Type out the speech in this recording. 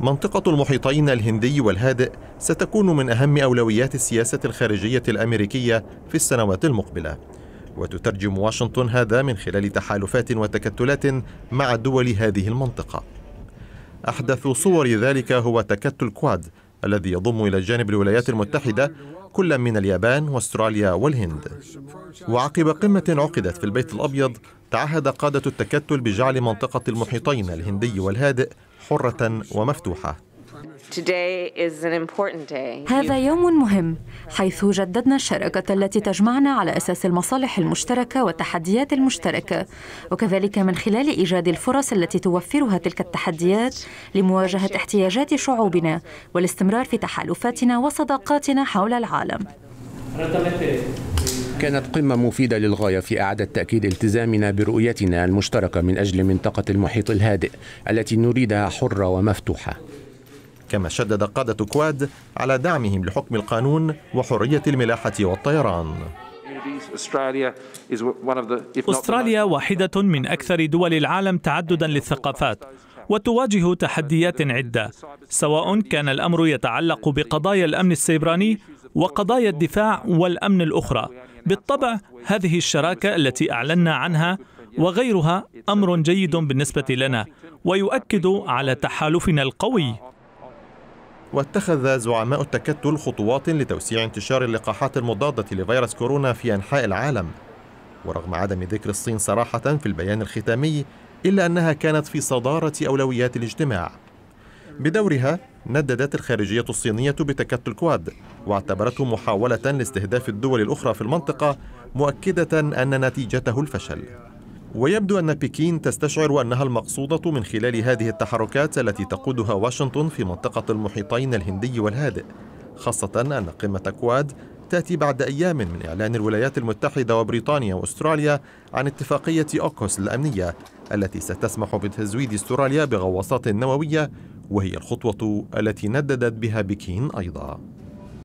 منطقة المحيطين الهندي والهادئ ستكون من أهم أولويات السياسة الخارجية الأمريكية في السنوات المقبلة وتترجم واشنطن هذا من خلال تحالفات وتكتلات مع دول هذه المنطقة أحدث صور ذلك هو تكتل كواد الذي يضم إلى جانب الولايات المتحدة كل من اليابان واستراليا والهند وعقب قمة عقدت في البيت الأبيض تعهد قادة التكتل بجعل منطقة المحيطين الهندي والهادئ حرة ومفتوحة هذا يوم مهم حيث جددنا الشراكة التي تجمعنا على أساس المصالح المشتركة والتحديات المشتركة وكذلك من خلال إيجاد الفرص التي توفرها تلك التحديات لمواجهة احتياجات شعوبنا والاستمرار في تحالفاتنا وصداقاتنا حول العالم كانت قمة مفيدة للغاية في إعادة تأكيد التزامنا برؤيتنا المشتركة من أجل منطقة المحيط الهادئ التي نريدها حرة ومفتوحة كما شدد قادة كواد على دعمهم لحكم القانون وحرية الملاحة والطيران أستراليا واحدة من أكثر دول العالم تعددا للثقافات وتواجه تحديات عدة سواء كان الأمر يتعلق بقضايا الأمن السيبراني وقضايا الدفاع والأمن الأخرى بالطبع هذه الشراكة التي أعلنا عنها وغيرها أمر جيد بالنسبة لنا ويؤكد على تحالفنا القوي واتخذ زعماء التكتل خطوات لتوسيع انتشار اللقاحات المضادة لفيروس كورونا في أنحاء العالم ورغم عدم ذكر الصين صراحة في البيان الختامي إلا أنها كانت في صدارة أولويات الاجتماع بدورها نددت الخارجية الصينية بتكتل كواد واعتبرته محاولة لاستهداف الدول الأخرى في المنطقة مؤكدة أن نتيجته الفشل ويبدو أن بكين تستشعر أنها المقصودة من خلال هذه التحركات التي تقودها واشنطن في منطقة المحيطين الهندي والهادئ خاصة أن قمة كواد تأتي بعد أيام من إعلان الولايات المتحدة وبريطانيا وأستراليا عن اتفاقية أوكوس الأمنية التي ستسمح بتزويد استراليا بغواصات نووية وهي الخطوة التي نددت بها بكين أيضاً